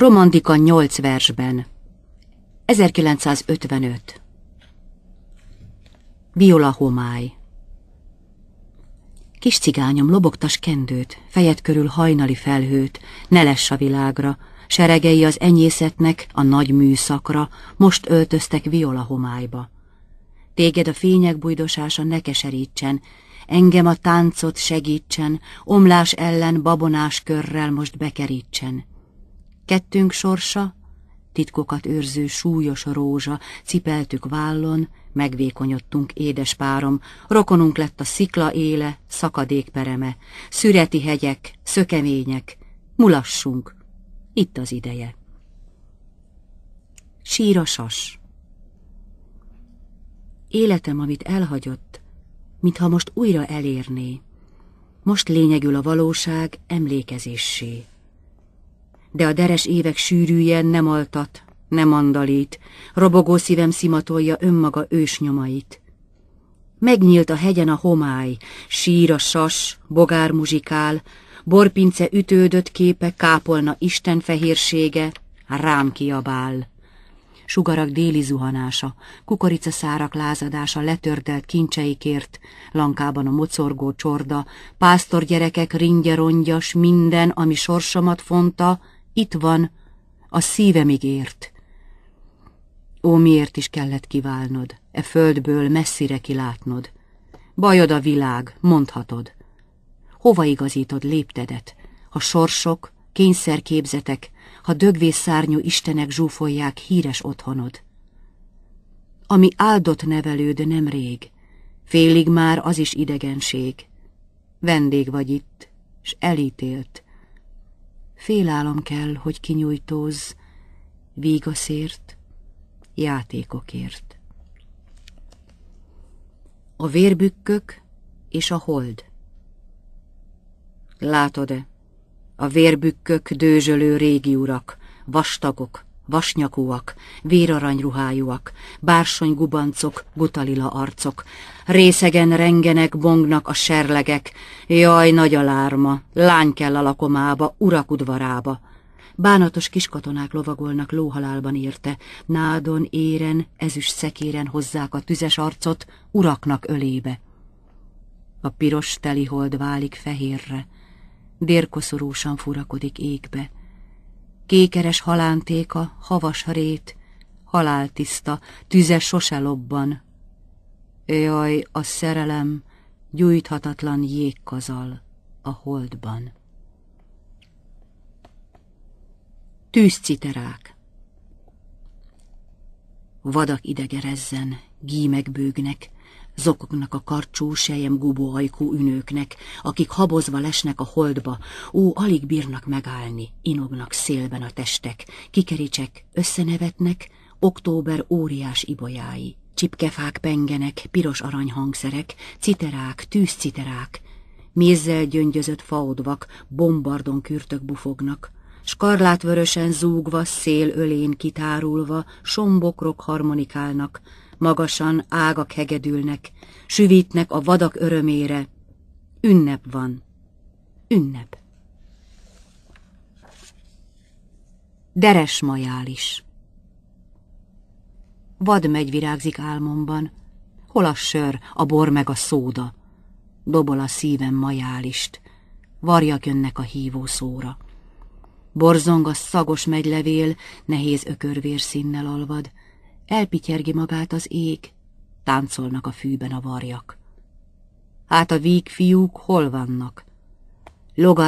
Romandika 8 versben. 1955. Viola homály. Kis cigányom, lobogtas kendőt, fejed körül hajnali felhőt, ne lesz a világra, seregei az enyészetnek, a nagy műszakra, most öltöztek viola homályba. Téged a fények bujdosása ne keserítsen, engem a táncot segítsen, omlás ellen babonás körrel most bekerítsen. Kettünk sorsa, titkokat őrző súlyos rózsa, cipeltük vállon, megvékonyodtunk, édes párom, rokonunk lett a szikla éle, szakadék pereme, szüreti hegyek, szökemények, mulassunk, itt az ideje. Síra sas Életem, amit elhagyott, mintha most újra elérné, most lényegül a valóság emlékezéssé de a deres évek sűrűje nem altat, nem andalít, robogó szívem szimatolja önmaga ős nyomait. Megnyílt a hegyen a homály, sír a sas, bogár muzsikál, borpince ütődött képe, kápolna Isten fehérsége, rám kiabál. Sugarak déli zuhanása, kukorica szárak lázadása letördelt kincseikért, lankában a mocorgó csorda, pásztor gyerekek rongya minden, ami sorsomat fonta, itt van, a szívemig ért. Ó, miért is kellett kiválnod, e földből messzire kilátnod? Bajod a világ, mondhatod. Hova igazítod léptedet, ha sorsok, kényszerképzetek, ha dögvészárnyú istenek zsúfolják híres otthonod? Ami áldott nevelőd rég, félig már az is idegenség. Vendég vagy itt, s elítélt, Félálom kell, hogy kinyújtóz, vígaszért, játékokért. A vérbükkök és a hold. Látod-e? A vérbükkök dőzsölő régi urak, vastagok, vasnyakúak, véraranyruhájúak, bársony gubancok, gutalila arcok, részegen rengenek, bongnak a serlegek, jaj, nagy a lárma, lány kell a lakomába, urakudvarába. Bánatos kiskatonák lovagolnak lóhalálban érte, nádon, éren, ezüst szekéren hozzák a tüzes arcot uraknak ölébe. A piros telihold válik fehérre, dérkoszorúsan furakodik égbe, kékeres halántéka, havas rét, haláltiszta, tüze sose lobban. Jaj, a szerelem, gyújthatatlan jégkazal a holdban. Tűzciterák Vadak idegerezzen, gímek bőgnek, zokognak a karcsú, sejem ajkú ünőknek, akik habozva lesnek a holdba, ó, alig bírnak megállni, inognak szélben a testek, kikericsek, összenevetnek, október óriás ibolyái, csipkefák pengenek, piros aranyhangszerek, citerák, tűzciterák, mézzel gyöngyözött faodvak, bombardon kürtök bufognak, skarlátvörösen zúgva, szél ölén kitárulva, sombokrok harmonikálnak, magasan ágak hegedülnek, süvítnek a vadak örömére. Ünnep van. Ünnep. Deres majális. Vad megy virágzik álmomban, hol a sör, a bor meg a szóda. Dobol a szívem majálist, varjak jönnek a hívó szóra. Borzong a szagos levél, nehéz ökörvér színnel alvad, Elpityergi magát az ég, táncolnak a fűben a varjak. Hát a víg fiúk hol vannak?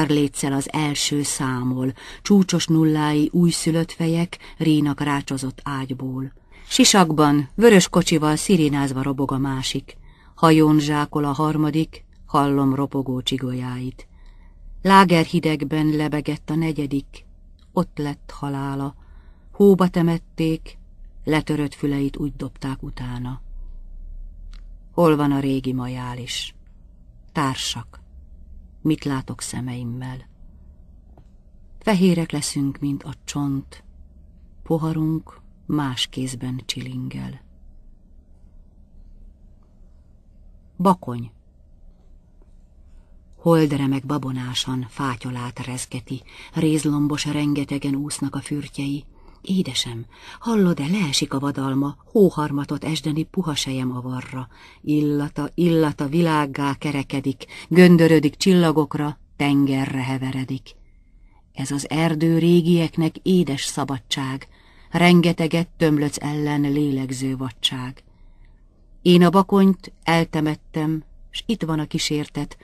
létszel az első számol, csúcsos nullái újszülött fejek rínak rácsozott ágyból. Sisakban, vörös kocsival szirénázva robog a másik, hajón zsákol a harmadik, hallom ropogó csigolyáit. Lágerhidegben lebegett a negyedik, ott lett halála, hóba temették, Letörött füleit úgy dobták utána. Hol van a régi majális? Társak, mit látok szemeimmel? Fehérek leszünk, mint a csont, poharunk más kézben csilingel. Bakony Holdremek babonásan fátyolát rezgeti, rézlombos rengetegen úsznak a fürtjei, Édesem, hallod-e, leesik a vadalma, hóharmatot esdeni puha sejem avarra. Illata, illata világgá kerekedik, göndörödik csillagokra, tengerre heveredik. Ez az erdő régieknek édes szabadság, rengeteget tömlöc ellen lélegző vadság. Én a bakonyt eltemettem, s itt van a kísértet,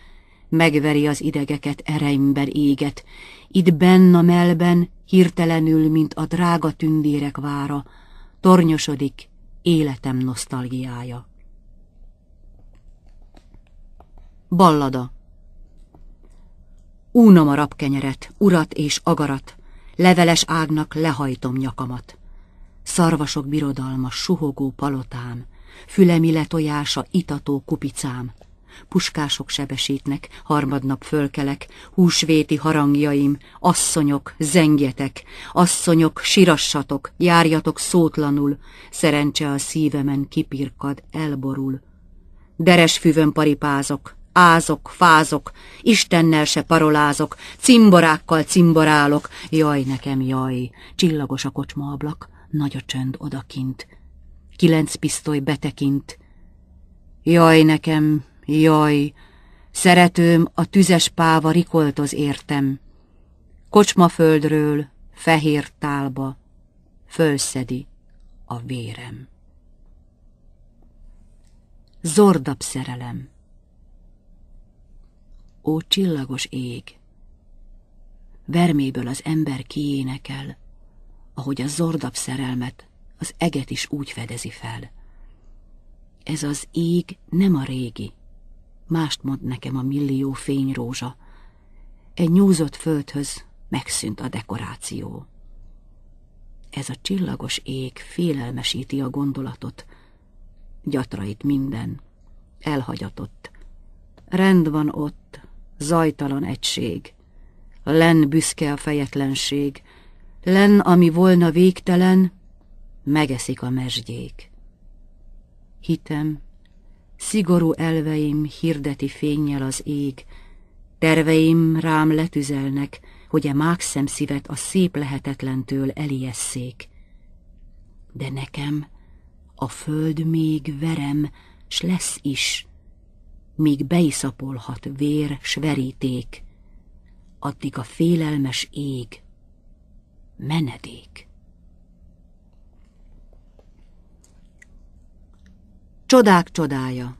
megveri az idegeket, ereimben éget, itt benn a melben hirtelenül, mint a drága tündérek vára, tornyosodik életem nosztalgiája. Ballada Únom a rabkenyeret, urat és agarat, leveles ágnak lehajtom nyakamat. Szarvasok birodalma suhogó palotám, fülemi letojása itató kupicám, puskások sebesítnek, harmadnap fölkelek, húsvéti harangjaim, asszonyok, zengjetek, asszonyok, sirassatok, járjatok szótlanul, szerencse a szívemen kipirkad, elborul. Deres füvön paripázok, ázok, fázok, Istennel se parolázok, cimborákkal cimborálok, jaj nekem, jaj, csillagos a kocsmaablak, nagy a csönd odakint, kilenc pisztoly betekint, jaj nekem, Jaj, szeretőm, a tüzes páva rikoltoz értem. Kocsmaföldről, fehér tálba, fölszedi a vérem. Zordabb szerelem. Ó, csillagos ég! Verméből az ember kiénekel, ahogy a zordabb szerelmet az eget is úgy fedezi fel. Ez az íg nem a régi, mást mond nekem a millió fényrózsa. Egy nyúzott földhöz megszűnt a dekoráció. Ez a csillagos ég félelmesíti a gondolatot. gyatrait minden, elhagyatott. Rend van ott, zajtalan egység. Len büszke a fejetlenség, len, ami volna végtelen, megeszik a mesgyék. Hitem, Szigorú elveim hirdeti fényjel az ég, terveim rám letüzelnek, hogy a mákszem szívet a szép lehetetlentől elijesszék. De nekem a föld még verem, s lesz is, míg beiszapolhat vér s veríték, addig a félelmes ég menedék. Csodák csodája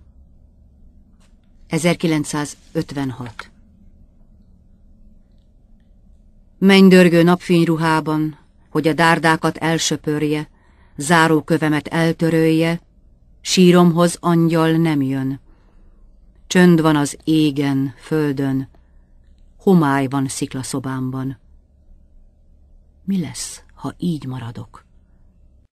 1956 dörgő napfényruhában, hogy a dárdákat elsöpörje, zárókövemet eltörölje, síromhoz angyal nem jön. Csönd van az égen, földön, homály van sziklaszobámban. Mi lesz, ha így maradok?